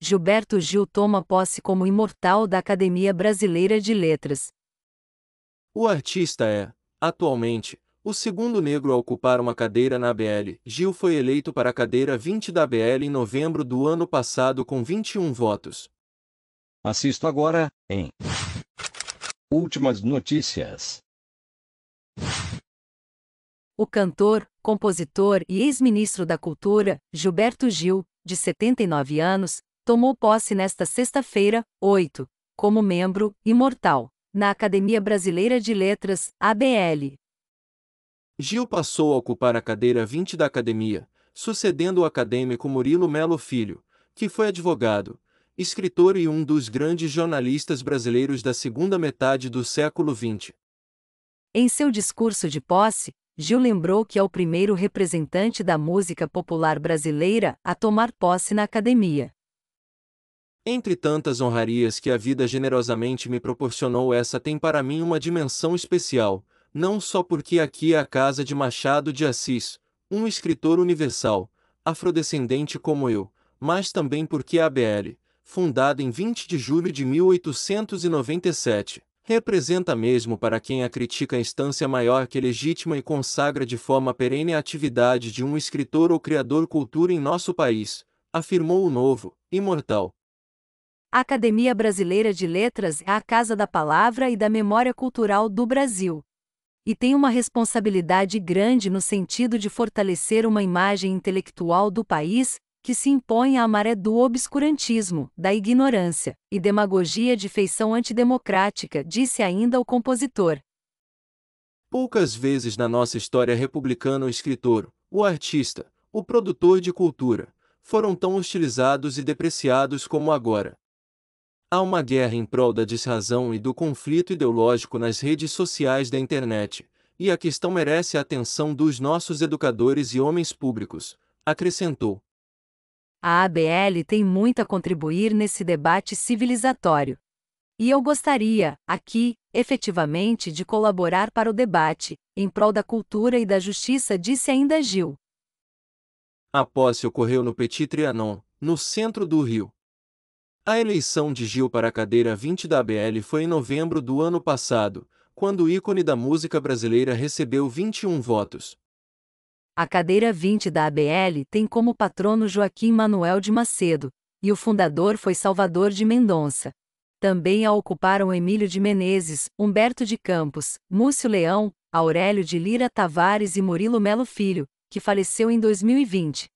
Gilberto Gil toma posse como imortal da Academia Brasileira de Letras. O artista é, atualmente, o segundo negro a ocupar uma cadeira na ABL. Gil foi eleito para a cadeira 20 da ABL em novembro do ano passado com 21 votos. Assisto agora, em Últimas notícias. O cantor, compositor e ex-ministro da Cultura, Gilberto Gil, de 79 anos, tomou posse nesta sexta-feira, 8, como membro imortal na Academia Brasileira de Letras, ABL. Gil passou a ocupar a cadeira 20 da academia, sucedendo o acadêmico Murilo Melo Filho, que foi advogado, escritor e um dos grandes jornalistas brasileiros da segunda metade do século XX. Em seu discurso de posse, Gil lembrou que é o primeiro representante da música popular brasileira a tomar posse na academia. Entre tantas honrarias que a vida generosamente me proporcionou, essa tem para mim uma dimensão especial, não só porque aqui é a casa de Machado de Assis, um escritor universal, afrodescendente como eu, mas também porque a ABL, fundada em 20 de julho de 1897, representa mesmo para quem a critica a instância maior que legítima e consagra de forma perene a atividade de um escritor ou criador cultura em nosso país, afirmou o novo, imortal, a Academia Brasileira de Letras é a casa da palavra e da memória cultural do Brasil. E tem uma responsabilidade grande no sentido de fortalecer uma imagem intelectual do país, que se impõe à maré do obscurantismo, da ignorância e demagogia de feição antidemocrática, disse ainda o compositor. Poucas vezes na nossa história republicana o escritor, o artista, o produtor de cultura, foram tão hostilizados e depreciados como agora. Há uma guerra em prol da desrazão e do conflito ideológico nas redes sociais da internet, e a questão merece a atenção dos nossos educadores e homens públicos, acrescentou. A ABL tem muito a contribuir nesse debate civilizatório. E eu gostaria, aqui, efetivamente, de colaborar para o debate, em prol da cultura e da justiça, disse ainda Gil. A posse ocorreu no Petit Trianon, no centro do Rio. A eleição de Gil para a cadeira 20 da ABL foi em novembro do ano passado, quando o ícone da música brasileira recebeu 21 votos. A cadeira 20 da ABL tem como patrono Joaquim Manuel de Macedo, e o fundador foi Salvador de Mendonça. Também a ocuparam Emílio de Menezes, Humberto de Campos, Múcio Leão, Aurélio de Lira Tavares e Murilo Melo Filho, que faleceu em 2020.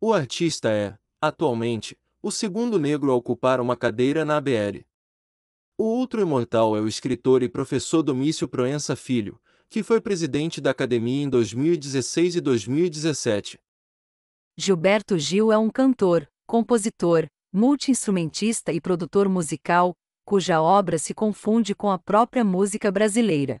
O artista é, atualmente, o segundo negro a ocupar uma cadeira na ABR. O outro imortal é o escritor e professor Domício Proença Filho, que foi presidente da academia em 2016 e 2017. Gilberto Gil é um cantor, compositor, multiinstrumentista e produtor musical, cuja obra se confunde com a própria música brasileira.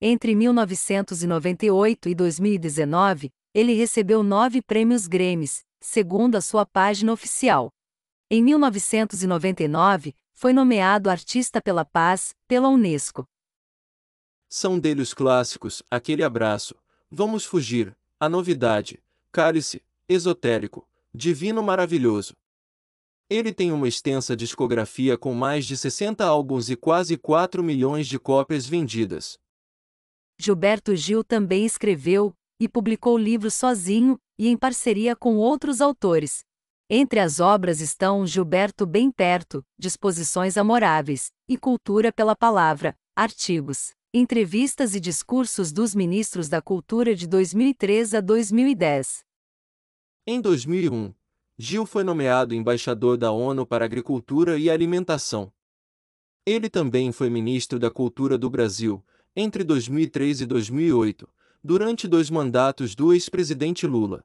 Entre 1998 e 2019, ele recebeu nove prêmios Grêmys, segundo a sua página oficial. Em 1999, foi nomeado Artista pela Paz, pela Unesco. São dele os clássicos, aquele abraço, vamos fugir, a novidade, cálice, esotérico, divino maravilhoso. Ele tem uma extensa discografia com mais de 60 álbuns e quase 4 milhões de cópias vendidas. Gilberto Gil também escreveu e publicou livros sozinho e em parceria com outros autores, entre as obras estão Gilberto Bem Perto, Disposições Amoráveis, e Cultura pela Palavra, artigos, entrevistas e discursos dos ministros da Cultura de 2003 a 2010. Em 2001, Gil foi nomeado embaixador da ONU para Agricultura e Alimentação. Ele também foi ministro da Cultura do Brasil, entre 2003 e 2008, durante dois mandatos do ex-presidente Lula